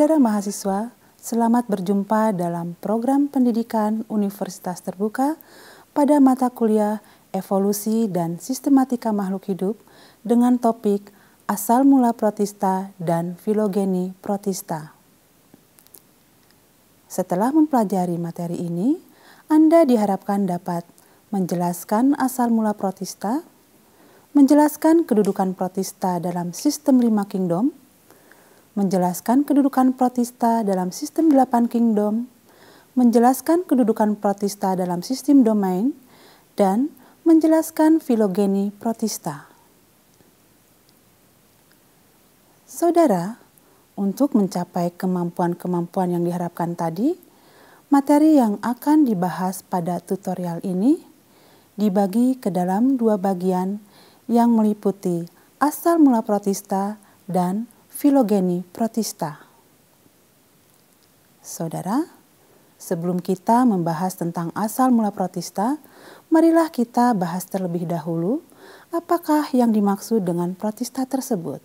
Saudara mahasiswa, selamat berjumpa dalam program pendidikan Universitas Terbuka pada mata kuliah Evolusi dan Sistematika Makhluk Hidup dengan topik Asal Mula Protista dan Filogeni Protista. Setelah mempelajari materi ini, Anda diharapkan dapat menjelaskan asal mula Protista, menjelaskan kedudukan Protista dalam sistem lima kingdom, menjelaskan kedudukan protista dalam sistem delapan kingdom, menjelaskan kedudukan protista dalam sistem domain, dan menjelaskan filogeni protista. Saudara, untuk mencapai kemampuan-kemampuan yang diharapkan tadi, materi yang akan dibahas pada tutorial ini dibagi ke dalam dua bagian yang meliputi asal mula protista dan Filogeni Protista. Saudara, sebelum kita membahas tentang asal mula Protista, marilah kita bahas terlebih dahulu apakah yang dimaksud dengan Protista tersebut.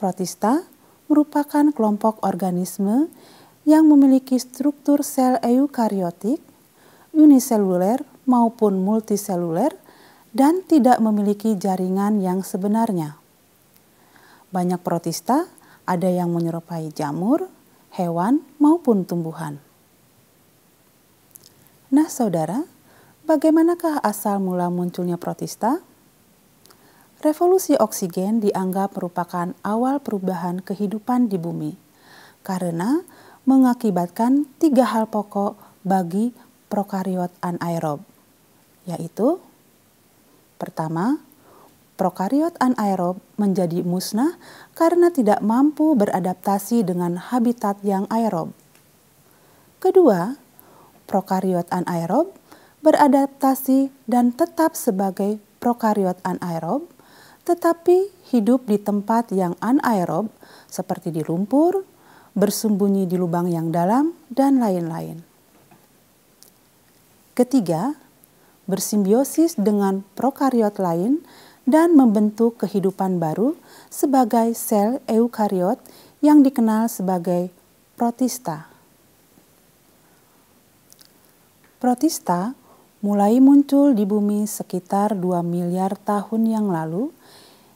Protista merupakan kelompok organisme yang memiliki struktur sel eukariotik, uniseluler maupun multiseluler dan tidak memiliki jaringan yang sebenarnya. Banyak protista ada yang menyerupai jamur, hewan, maupun tumbuhan. Nah saudara, bagaimanakah asal mula munculnya protista? Revolusi oksigen dianggap merupakan awal perubahan kehidupan di bumi karena mengakibatkan tiga hal pokok bagi prokariot anaerob, yaitu pertama, prokariot anaerob menjadi musnah karena tidak mampu beradaptasi dengan habitat yang aerob. Kedua, prokariot anaerob beradaptasi dan tetap sebagai prokariot anaerob, tetapi hidup di tempat yang anaerob seperti di lumpur, bersembunyi di lubang yang dalam, dan lain-lain. Ketiga, bersimbiosis dengan prokariot lain dan membentuk kehidupan baru sebagai sel eukariot yang dikenal sebagai protista. Protista mulai muncul di bumi sekitar 2 miliar tahun yang lalu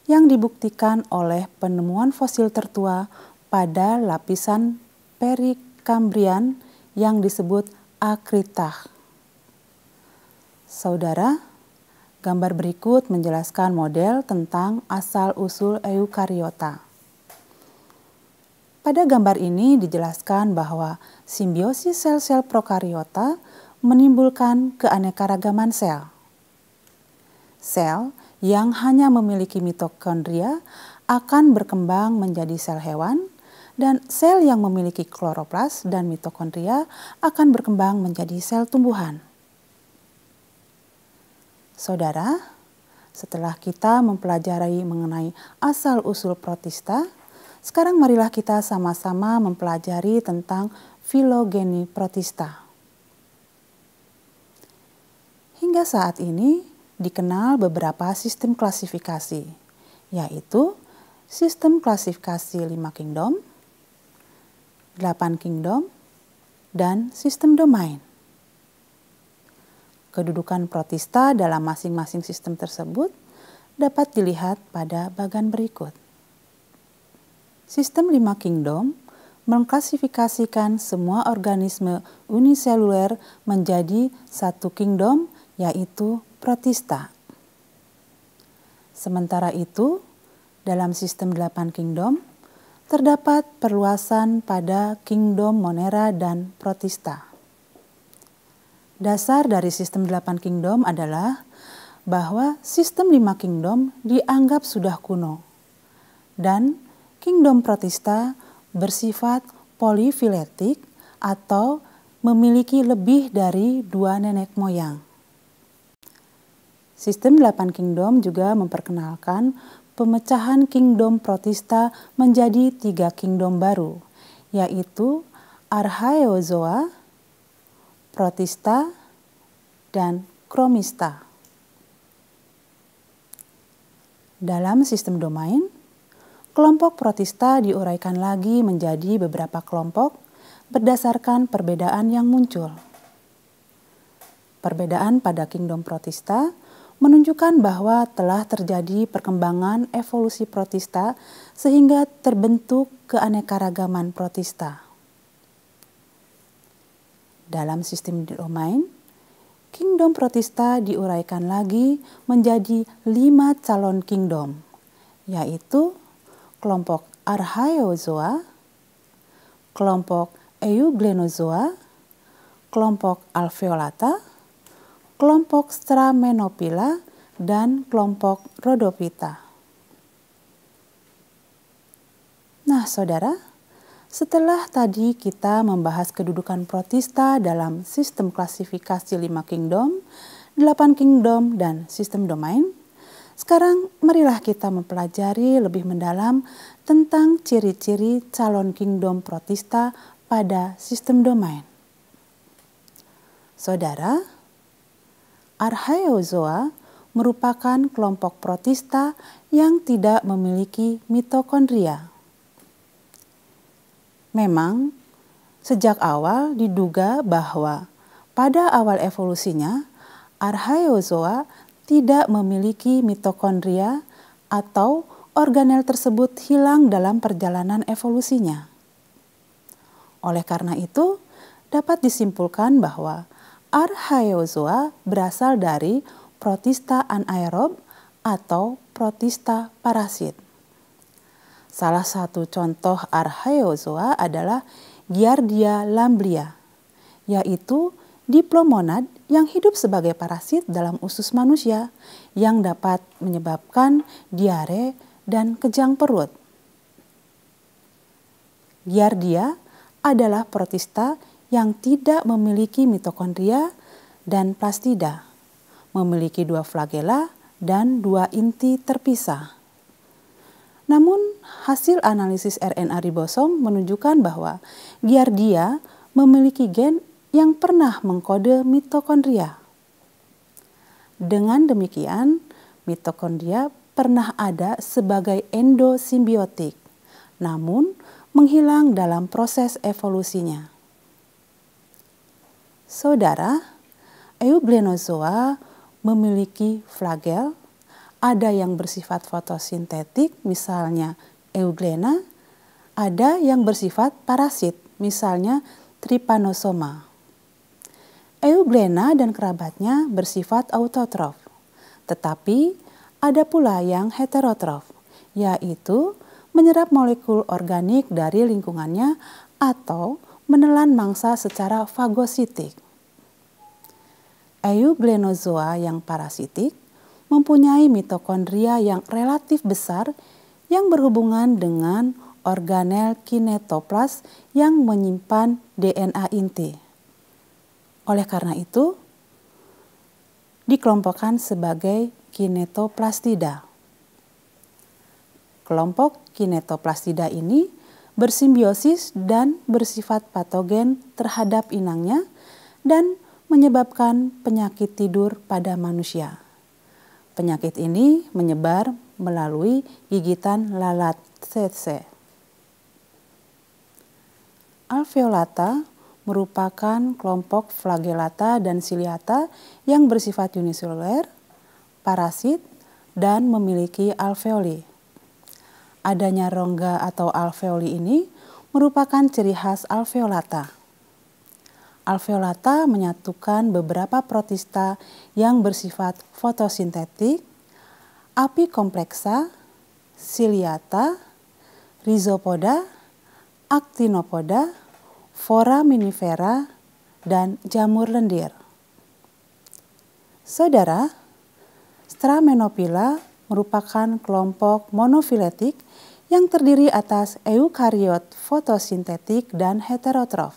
yang dibuktikan oleh penemuan fosil tertua pada lapisan perikambrian yang disebut akritah. Saudara, Gambar berikut menjelaskan model tentang asal-usul eukariota. Pada gambar ini dijelaskan bahwa simbiosis sel-sel prokariota menimbulkan keanekaragaman sel. Sel yang hanya memiliki mitokondria akan berkembang menjadi sel hewan dan sel yang memiliki kloroplas dan mitokondria akan berkembang menjadi sel tumbuhan. Saudara, setelah kita mempelajari mengenai asal-usul protista, sekarang marilah kita sama-sama mempelajari tentang filogeni protista. Hingga saat ini dikenal beberapa sistem klasifikasi, yaitu sistem klasifikasi 5 kingdom, 8 kingdom, dan sistem domain. Kedudukan protista dalam masing-masing sistem tersebut dapat dilihat pada bagan berikut. Sistem lima kingdom mengklasifikasikan semua organisme uniseluler menjadi satu kingdom yaitu protista. Sementara itu, dalam sistem delapan kingdom, terdapat perluasan pada kingdom monera dan protista. Dasar dari sistem delapan kingdom adalah bahwa sistem lima kingdom dianggap sudah kuno dan kingdom protista bersifat polifiletik atau memiliki lebih dari dua nenek moyang. Sistem delapan kingdom juga memperkenalkan pemecahan kingdom protista menjadi tiga kingdom baru, yaitu Archaeozoa, protista, dan kromista. Dalam sistem domain, kelompok protista diuraikan lagi menjadi beberapa kelompok berdasarkan perbedaan yang muncul. Perbedaan pada kingdom protista menunjukkan bahwa telah terjadi perkembangan evolusi protista sehingga terbentuk keanekaragaman protista. Dalam sistem domain, kingdom protista diuraikan lagi menjadi lima calon kingdom, yaitu kelompok Archaeozoa, kelompok Euglenozoa, kelompok Alveolata, kelompok Stramenopila, dan kelompok Rhodopita. Nah, saudara, setelah tadi kita membahas kedudukan protista dalam sistem klasifikasi 5 kingdom, 8 kingdom, dan sistem domain, sekarang marilah kita mempelajari lebih mendalam tentang ciri-ciri calon kingdom protista pada sistem domain. Saudara, Archaeozoa merupakan kelompok protista yang tidak memiliki mitokondria Memang, sejak awal diduga bahwa pada awal evolusinya, Archaeozoa tidak memiliki mitokondria atau organel tersebut hilang dalam perjalanan evolusinya. Oleh karena itu, dapat disimpulkan bahwa Archaeozoa berasal dari protista anaerob atau protista parasit. Salah satu contoh archaeozoa adalah Giardia lamblia, yaitu diplomonad yang hidup sebagai parasit dalam usus manusia yang dapat menyebabkan diare dan kejang perut. Giardia adalah protista yang tidak memiliki mitokondria dan plastida, memiliki dua flagela dan dua inti terpisah. Namun, hasil analisis RNA ribosom menunjukkan bahwa giardia memiliki gen yang pernah mengkode mitokondria. Dengan demikian, mitokondria pernah ada sebagai endosimbiotik, namun menghilang dalam proses evolusinya. Saudara, Euglenozoa memiliki flagel ada yang bersifat fotosintetik, misalnya euglena, ada yang bersifat parasit, misalnya trypanosoma. Euglena dan kerabatnya bersifat autotrof, tetapi ada pula yang heterotrof, yaitu menyerap molekul organik dari lingkungannya atau menelan mangsa secara fagositik. Euglenozoa yang parasitik mempunyai mitokondria yang relatif besar yang berhubungan dengan organel kinetoplas yang menyimpan DNA inti. Oleh karena itu, dikelompokkan sebagai kinetoplastida. Kelompok kinetoplastida ini bersimbiosis dan bersifat patogen terhadap inangnya dan menyebabkan penyakit tidur pada manusia. Penyakit ini menyebar melalui gigitan lalat tsetse. Alveolata merupakan kelompok flagelata dan ciliata yang bersifat uniseluler, parasit, dan memiliki alveoli. Adanya rongga atau alveoli ini merupakan ciri khas alveolata. Alveolata menyatukan beberapa protista yang bersifat fotosintetik, apikompleksa, siliata, rizopoda, aktinopoda, foraminifera, dan jamur lendir. Saudara, Stramenopila merupakan kelompok monofiletik yang terdiri atas eukariot fotosintetik dan heterotrof.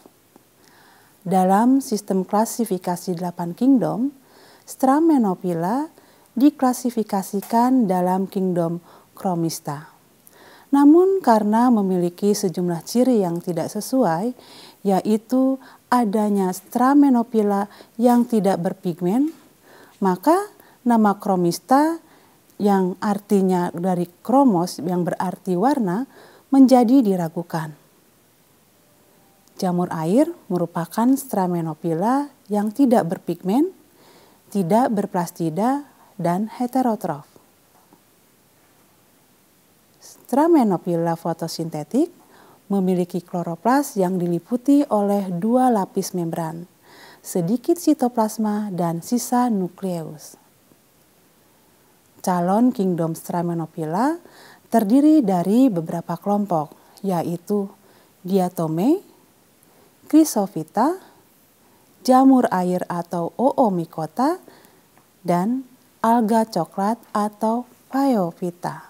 Dalam sistem klasifikasi delapan kingdom, Stramenopila diklasifikasikan dalam kingdom Chromista. Namun karena memiliki sejumlah ciri yang tidak sesuai, yaitu adanya Stramenopila yang tidak berpigmen, maka nama Chromista yang artinya dari kromos yang berarti warna menjadi diragukan. Jamur air merupakan stramenopila yang tidak berpigmen, tidak berplastida, dan heterotrof. Stramenopila fotosintetik memiliki kloroplas yang diliputi oleh dua lapis membran, sedikit sitoplasma dan sisa nukleus. Calon kingdom stramenopila terdiri dari beberapa kelompok, yaitu diatome, chrysophyta, jamur air atau oomycota, dan alga coklat atau Phaeophyta.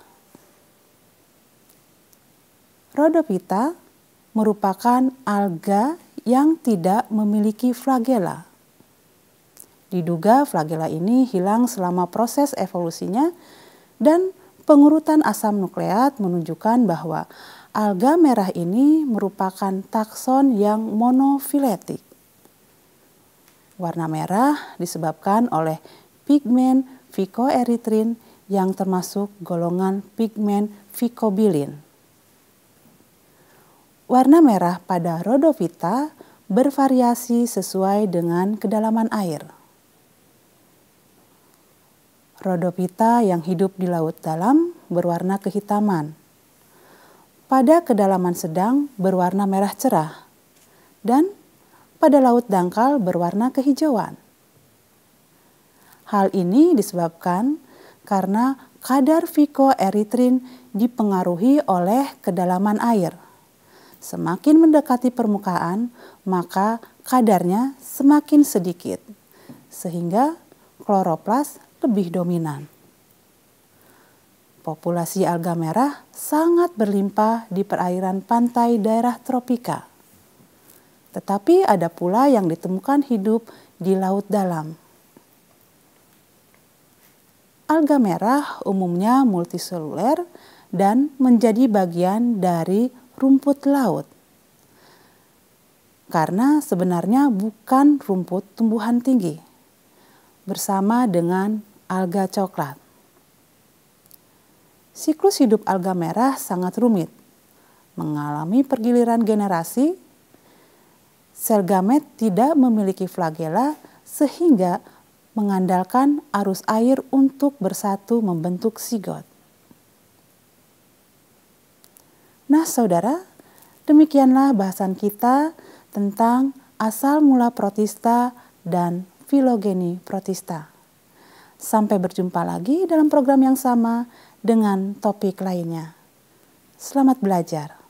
Rhodophyta merupakan alga yang tidak memiliki flagela. Diduga flagela ini hilang selama proses evolusinya dan pengurutan asam nukleat menunjukkan bahwa Alga merah ini merupakan takson yang monofiletik. Warna merah disebabkan oleh pigmen vicoeritrin yang termasuk golongan pigmen vicobilin. Warna merah pada rhodophyta bervariasi sesuai dengan kedalaman air. Rhodophyta yang hidup di laut dalam berwarna kehitaman pada kedalaman sedang berwarna merah cerah, dan pada laut dangkal berwarna kehijauan. Hal ini disebabkan karena kadar fikoeritrin dipengaruhi oleh kedalaman air. Semakin mendekati permukaan, maka kadarnya semakin sedikit, sehingga kloroplas lebih dominan. Populasi alga merah sangat berlimpah di perairan pantai daerah tropika. Tetapi ada pula yang ditemukan hidup di laut dalam. Alga merah umumnya multiseluler dan menjadi bagian dari rumput laut. Karena sebenarnya bukan rumput tumbuhan tinggi bersama dengan alga coklat siklus hidup alga merah sangat rumit, mengalami pergiliran generasi. Sel gamet tidak memiliki flagela sehingga mengandalkan arus air untuk bersatu membentuk sigot. Nah, saudara, demikianlah bahasan kita tentang asal mula protista dan filogeni protista. Sampai berjumpa lagi dalam program yang sama dengan topik lainnya. Selamat belajar.